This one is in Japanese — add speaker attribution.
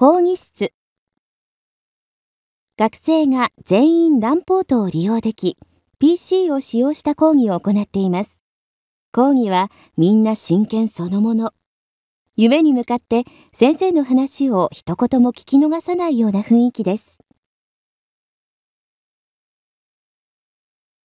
Speaker 1: 講義室学生が全員ランポートを利用でき PC を使用した講義を行っています講義はみんな真剣そのもの夢に向かって先生の話を一言も聞き逃さないような雰囲気です